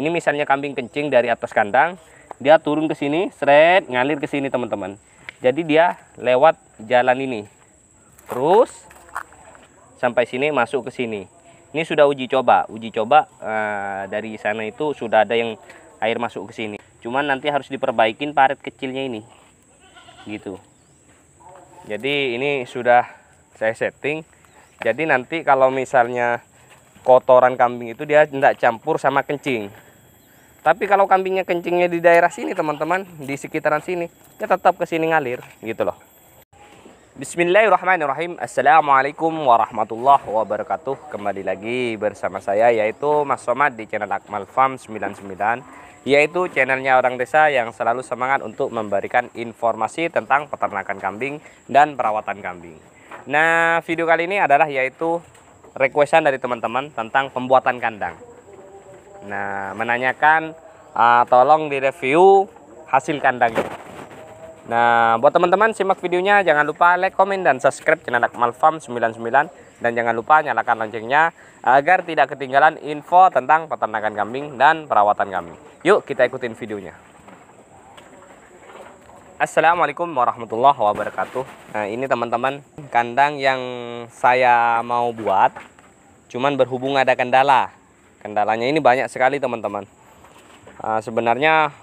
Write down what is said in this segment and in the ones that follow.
Ini misalnya kambing kencing dari atas kandang, dia turun ke sini, seret ngalir ke sini teman-teman. Jadi dia lewat jalan ini. Terus sampai sini masuk ke sini. Ini sudah uji coba. Uji coba uh, dari sana itu sudah ada yang air masuk ke sini. Cuman nanti harus diperbaikin paret kecilnya ini. Gitu. Jadi ini sudah saya setting. Jadi nanti kalau misalnya kotoran kambing itu dia tidak campur sama kencing tapi kalau kambingnya kencingnya di daerah sini teman-teman di sekitaran sini dia tetap ke sini ngalir gitu loh Bismillahirrahmanirrahim Assalamualaikum warahmatullahi wabarakatuh Kembali lagi bersama saya yaitu Mas Somad di channel Akmal Farm 99 Yaitu channelnya orang desa yang selalu semangat untuk memberikan informasi tentang peternakan kambing dan perawatan kambing Nah video kali ini adalah yaitu requestan dari teman-teman tentang pembuatan kandang. Nah, menanyakan uh, tolong direview hasil kandangnya. Nah, buat teman-teman simak videonya, jangan lupa like, komen, dan subscribe channel Akmal Farm 99 dan jangan lupa nyalakan loncengnya agar tidak ketinggalan info tentang peternakan kambing dan perawatan kambing. Yuk kita ikutin videonya. Assalamualaikum warahmatullahi wabarakatuh. Nah, ini teman-teman kandang yang saya mau buat. Cuman berhubung ada kendala. Kendalanya ini banyak sekali teman-teman. Nah, sebenarnya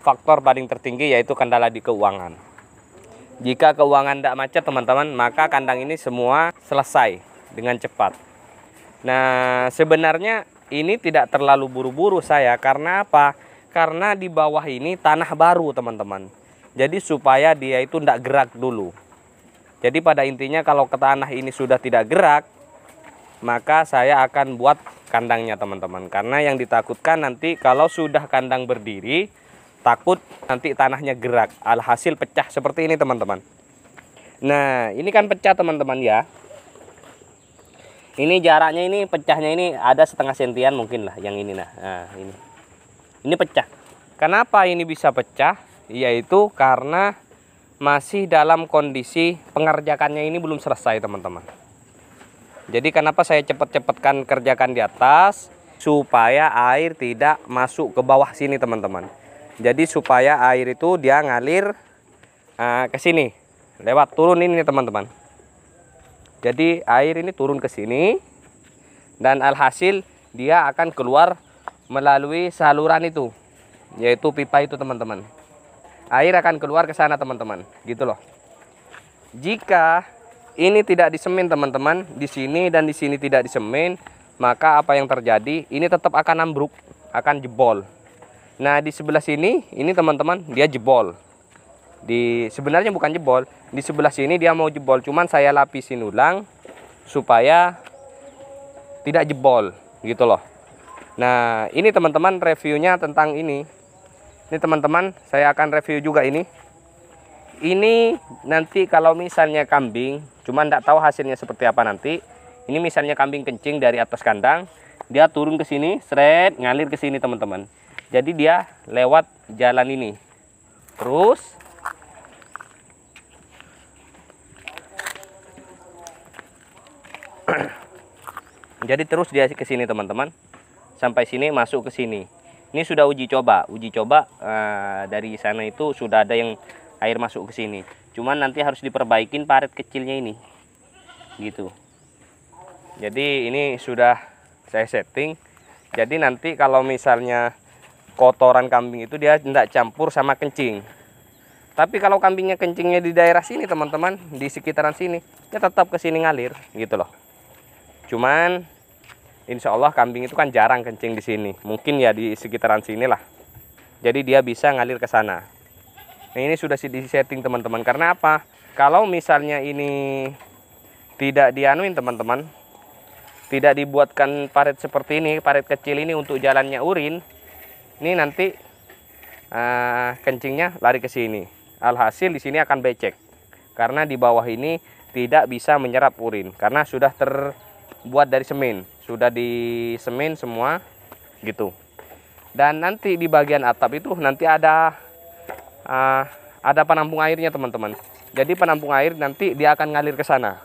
faktor paling tertinggi yaitu kendala di keuangan. Jika keuangan tidak macet teman-teman, maka kandang ini semua selesai dengan cepat. Nah, sebenarnya ini tidak terlalu buru-buru saya karena apa? Karena di bawah ini tanah baru teman-teman jadi supaya dia itu tidak gerak dulu. Jadi pada intinya kalau ke tanah ini sudah tidak gerak, maka saya akan buat kandangnya teman-teman. Karena yang ditakutkan nanti kalau sudah kandang berdiri, takut nanti tanahnya gerak. Alhasil pecah seperti ini teman-teman. Nah, ini kan pecah teman-teman ya. Ini jaraknya ini pecahnya ini ada setengah sentian mungkin lah yang ini nah. nah ini. Ini pecah. Kenapa ini bisa pecah? yaitu karena masih dalam kondisi pengerjakannya ini belum selesai teman-teman jadi kenapa saya cepat-cepatkan kerjakan di atas supaya air tidak masuk ke bawah sini teman-teman jadi supaya air itu dia ngalir uh, ke sini lewat turun ini teman-teman jadi air ini turun ke sini dan alhasil dia akan keluar melalui saluran itu yaitu pipa itu teman-teman air akan keluar ke sana teman-teman gitu loh jika ini tidak disemin teman-teman di sini dan di sini tidak disemin maka apa yang terjadi ini tetap akan ambruk akan jebol nah di sebelah sini ini teman-teman dia jebol di sebenarnya bukan jebol di sebelah sini dia mau jebol cuman saya lapisin ulang supaya tidak jebol gitu loh nah ini teman-teman reviewnya tentang ini ini teman-teman saya akan review juga ini ini nanti kalau misalnya kambing cuman tidak tahu hasilnya seperti apa nanti ini misalnya kambing kencing dari atas kandang dia turun ke sini seret ngalir ke sini teman-teman jadi dia lewat jalan ini terus jadi terus dia ke sini teman-teman sampai sini masuk ke sini ini sudah uji coba uji coba uh, dari sana itu sudah ada yang air masuk ke sini cuman nanti harus diperbaikin parit kecilnya ini gitu jadi ini sudah saya setting jadi nanti kalau misalnya kotoran kambing itu dia tidak campur sama kencing tapi kalau kambingnya kencingnya di daerah sini teman-teman di sekitaran sini dia tetap ke sini ngalir gitu loh cuman insya Allah kambing itu kan jarang kencing di sini mungkin ya di sekitaran sini lah jadi dia bisa ngalir ke sana nah ini sudah di setting teman-teman karena apa kalau misalnya ini tidak dianuin teman-teman tidak dibuatkan parit seperti ini parit kecil ini untuk jalannya urin ini nanti uh, kencingnya lari ke sini alhasil di sini akan becek karena di bawah ini tidak bisa menyerap urin karena sudah terbuat dari semen sudah disemen semua gitu dan nanti di bagian atap itu nanti ada uh, ada penampung airnya teman-teman jadi penampung air nanti dia akan ngalir ke sana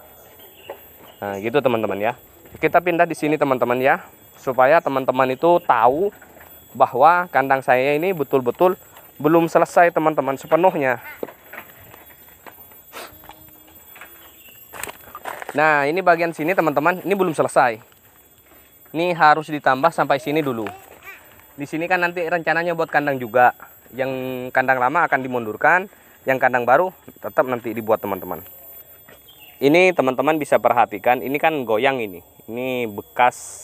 nah gitu teman-teman ya kita pindah di sini teman-teman ya supaya teman-teman itu tahu bahwa kandang saya ini betul-betul belum selesai teman-teman sepenuhnya nah ini bagian sini teman-teman ini belum selesai ini harus ditambah sampai sini dulu di sini kan nanti rencananya buat kandang juga yang kandang lama akan dimundurkan yang kandang baru tetap nanti dibuat teman-teman ini teman-teman bisa perhatikan ini kan goyang ini ini bekas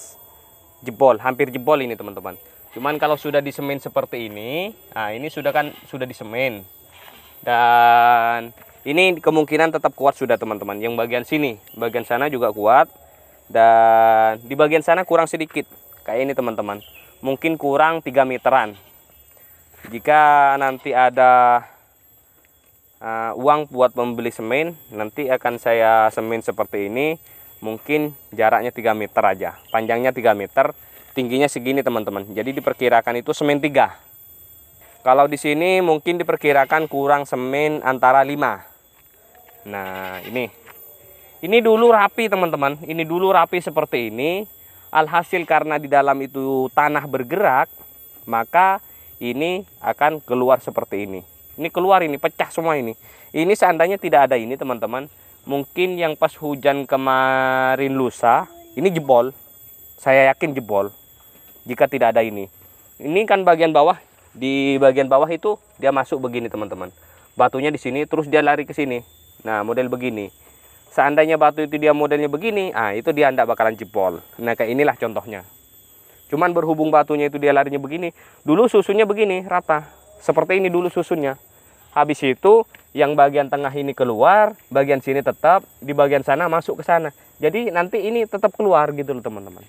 jebol hampir jebol ini teman-teman cuman kalau sudah disemen seperti ini nah ini sudah kan sudah disemen dan ini kemungkinan tetap kuat sudah teman-teman yang bagian sini bagian sana juga kuat dan di bagian sana kurang sedikit kayak ini teman-teman mungkin kurang 3 meteran jika nanti ada uh, uang buat membeli semen nanti akan saya semen seperti ini mungkin jaraknya 3 meter aja panjangnya 3 meter tingginya segini teman-teman jadi diperkirakan itu semen 3 kalau di sini mungkin diperkirakan kurang semen antara 5 nah ini ini dulu rapi teman-teman, ini dulu rapi seperti ini. Alhasil karena di dalam itu tanah bergerak, maka ini akan keluar seperti ini. Ini keluar ini, pecah semua ini. Ini seandainya tidak ada ini teman-teman, mungkin yang pas hujan kemarin lusa, ini jebol. Saya yakin jebol jika tidak ada ini. Ini kan bagian bawah, di bagian bawah itu dia masuk begini teman-teman. Batunya di sini, terus dia lari ke sini. Nah model begini Seandainya batu itu dia modelnya begini, ah itu dia tidak bakalan jebol. Nah kayak inilah contohnya. Cuman berhubung batunya itu dia larinya begini, dulu susunnya begini rata. Seperti ini dulu susunnya. Habis itu yang bagian tengah ini keluar, bagian sini tetap, di bagian sana masuk ke sana. Jadi nanti ini tetap keluar gitu loh teman-teman.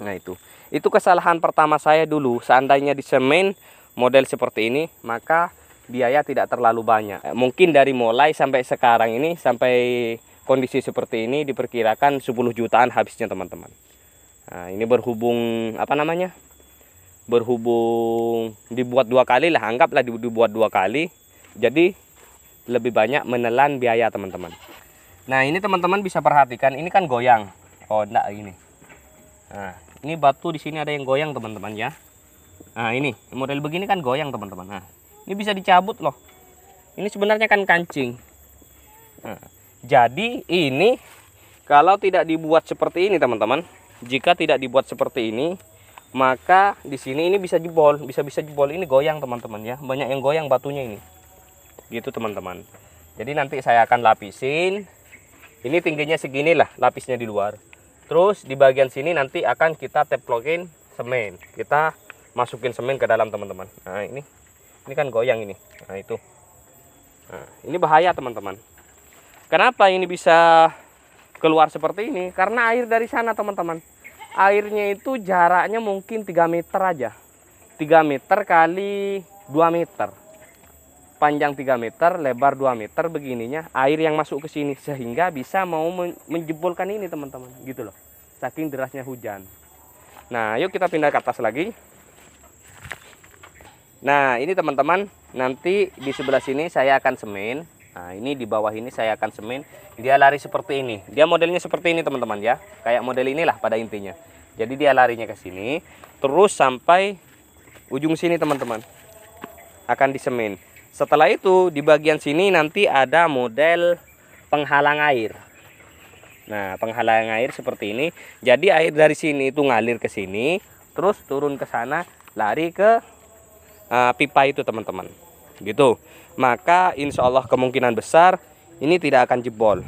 Nah itu. Itu kesalahan pertama saya dulu. Seandainya di semen model seperti ini, maka biaya tidak terlalu banyak. Eh, mungkin dari mulai sampai sekarang ini sampai kondisi seperti ini diperkirakan 10 jutaan habisnya teman-teman. Nah, ini berhubung apa namanya? Berhubung dibuat dua kali lah, anggaplah dibuat dua kali. Jadi lebih banyak menelan biaya teman-teman. Nah, ini teman-teman bisa perhatikan ini kan goyang. Oh, enggak ini. Nah, ini batu di sini ada yang goyang teman-teman ya. Nah, ini model begini kan goyang teman-teman. Nah, ini bisa dicabut loh ini sebenarnya kan kancing nah, jadi ini kalau tidak dibuat seperti ini teman-teman jika tidak dibuat seperti ini maka di sini ini bisa jebol bisa-bisa jebol ini goyang teman-teman ya banyak yang goyang batunya ini gitu teman-teman jadi nanti saya akan lapisin ini tingginya segini lah lapisnya di luar terus di bagian sini nanti akan kita teplokin semen kita masukin semen ke dalam teman-teman nah ini ini kan goyang ini nah itu nah, ini bahaya teman-teman kenapa ini bisa keluar seperti ini karena air dari sana teman-teman airnya itu jaraknya mungkin 3 meter aja 3 meter kali 2 meter panjang 3 meter lebar 2 meter begininya air yang masuk ke sini sehingga bisa mau menjebolkan ini teman-teman gitu loh saking derasnya hujan nah yuk kita pindah ke atas lagi Nah, ini teman-teman, nanti di sebelah sini saya akan semen. Nah, ini di bawah ini saya akan semen. Dia lari seperti ini. Dia modelnya seperti ini, teman-teman ya. Kayak model inilah pada intinya. Jadi dia larinya ke sini, terus sampai ujung sini, teman-teman. Akan disemen. Setelah itu di bagian sini nanti ada model penghalang air. Nah, penghalang air seperti ini. Jadi air dari sini itu ngalir ke sini, terus turun ke sana, lari ke uh, pipa itu teman-teman gitu maka insya Allah kemungkinan besar ini tidak akan jebol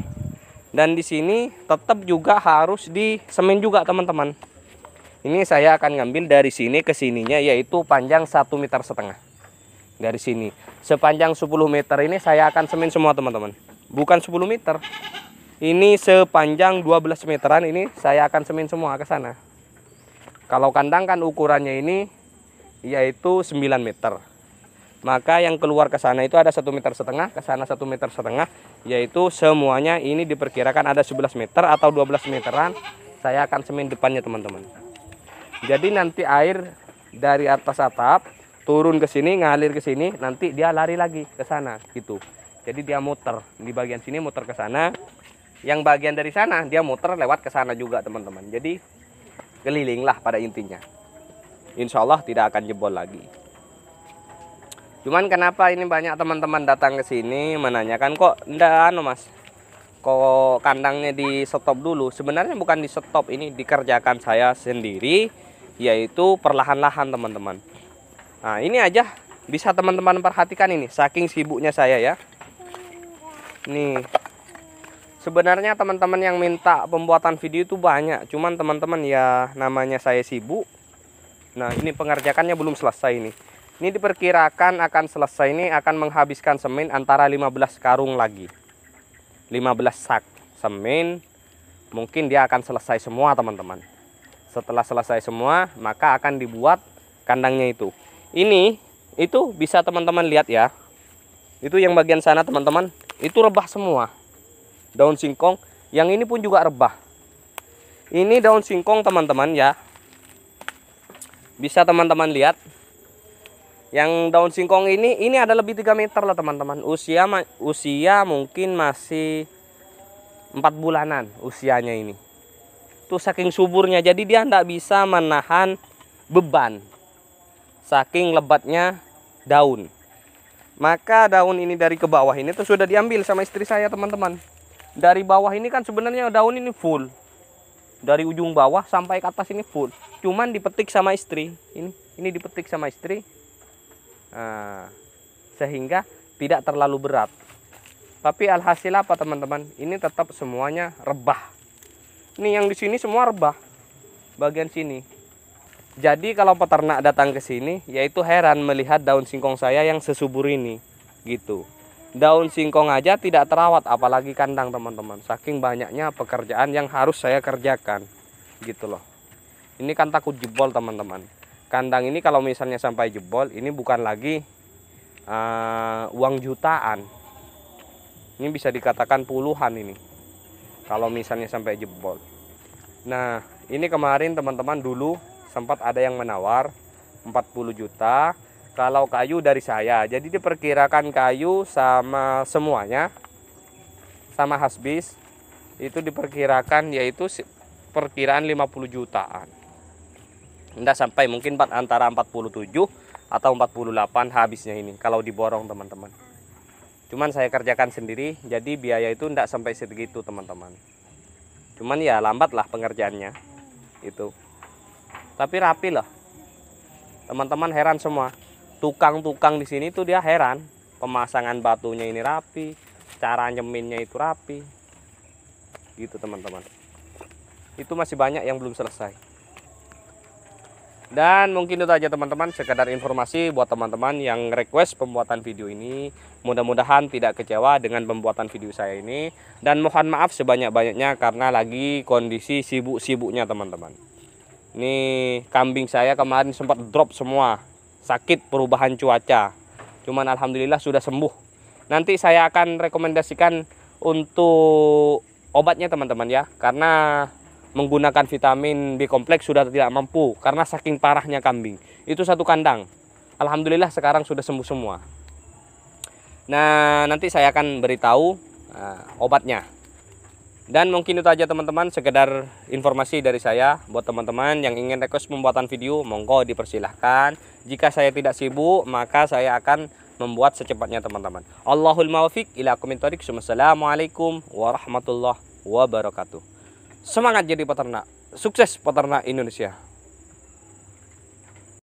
dan di sini tetap juga harus di semen juga teman-teman ini saya akan ngambil dari sini ke sininya yaitu panjang satu meter setengah dari sini sepanjang 10 meter ini saya akan semen semua teman-teman bukan 10 meter ini sepanjang 12 meteran ini saya akan semen semua ke sana kalau kandang kan ukurannya ini yaitu 9 meter maka yang keluar ke sana itu ada satu meter setengah ke sana satu meter setengah yaitu semuanya ini diperkirakan ada 11 meter atau 12 meteran saya akan semin depannya teman-teman jadi nanti air dari atas atap turun ke sini ngalir ke sini nanti dia lari lagi ke sana gitu jadi dia muter di bagian sini muter ke sana yang bagian dari sana dia muter lewat ke sana juga teman-teman jadi keliling lah pada intinya insya Allah tidak akan jebol lagi cuman kenapa ini banyak teman-teman datang ke sini menanyakan kok ndak anu mas kok kandangnya di stop dulu sebenarnya bukan di stop ini dikerjakan saya sendiri yaitu perlahan-lahan teman-teman nah ini aja bisa teman-teman perhatikan ini saking sibuknya saya ya nih sebenarnya teman-teman yang minta pembuatan video itu banyak cuman teman-teman ya namanya saya sibuk Nah, ini pengerjakannya belum selesai ini. Ini diperkirakan akan selesai ini akan menghabiskan semen antara 15 karung lagi. 15 sak semen mungkin dia akan selesai semua, teman-teman. Setelah selesai semua, maka akan dibuat kandangnya itu. Ini itu bisa teman-teman lihat ya. Itu yang bagian sana, teman-teman. Itu rebah semua. Daun singkong yang ini pun juga rebah. Ini daun singkong, teman-teman ya bisa teman-teman lihat yang daun singkong ini ini ada lebih 3 meter lah teman-teman usia usia mungkin masih empat bulanan usianya ini tuh saking suburnya jadi dia tidak bisa menahan beban saking lebatnya daun maka daun ini dari ke bawah ini tuh sudah diambil sama istri saya teman-teman dari bawah ini kan sebenarnya daun ini full dari ujung bawah sampai ke atas ini full cuman dipetik sama istri ini ini dipetik sama istri nah, sehingga tidak terlalu berat tapi alhasil apa teman-teman ini tetap semuanya rebah ini yang di sini semua rebah bagian sini jadi kalau peternak datang ke sini yaitu heran melihat daun singkong saya yang sesubur ini gitu daun singkong aja tidak terawat apalagi kandang teman-teman saking banyaknya pekerjaan yang harus saya kerjakan gitu loh ini kan takut jebol teman-teman kandang ini kalau misalnya sampai jebol ini bukan lagi uh, uang jutaan ini bisa dikatakan puluhan ini kalau misalnya sampai jebol nah ini kemarin teman-teman dulu sempat ada yang menawar 40 juta kalau kayu dari saya jadi diperkirakan kayu sama semuanya sama hasbis itu diperkirakan yaitu perkiraan 50 jutaan Nggak sampai mungkin antara 47 atau 48 habisnya ini kalau diborong teman-teman. Cuman saya kerjakan sendiri jadi biaya itu nggak sampai segitu teman-teman. Cuman ya lambat lah pengerjaannya itu. Tapi rapi lah. Teman-teman heran semua. Tukang-tukang di sini tuh dia heran. Pemasangan batunya ini rapi, cara nyeminnya itu rapi. Gitu teman-teman. Itu masih banyak yang belum selesai. Dan mungkin itu aja teman-teman sekedar informasi buat teman-teman yang request pembuatan video ini. Mudah-mudahan tidak kecewa dengan pembuatan video saya ini. Dan mohon maaf sebanyak-banyaknya karena lagi kondisi sibuk-sibuknya teman-teman. Ini kambing saya kemarin sempat drop semua. Sakit perubahan cuaca. Cuman alhamdulillah sudah sembuh. Nanti saya akan rekomendasikan untuk obatnya teman-teman ya. Karena menggunakan vitamin B kompleks sudah tidak mampu karena saking parahnya kambing. Itu satu kandang. Alhamdulillah sekarang sudah sembuh semua. Nah, nanti saya akan beritahu uh, obatnya. Dan mungkin itu aja teman-teman sekedar informasi dari saya buat teman-teman yang ingin request pembuatan video monggo dipersilahkan. Jika saya tidak sibuk maka saya akan membuat secepatnya teman-teman. Allahul mawafiq ila aqwamit warahmatullahi wabarakatuh. Semangat jadi peternak. Sukses peternak Indonesia.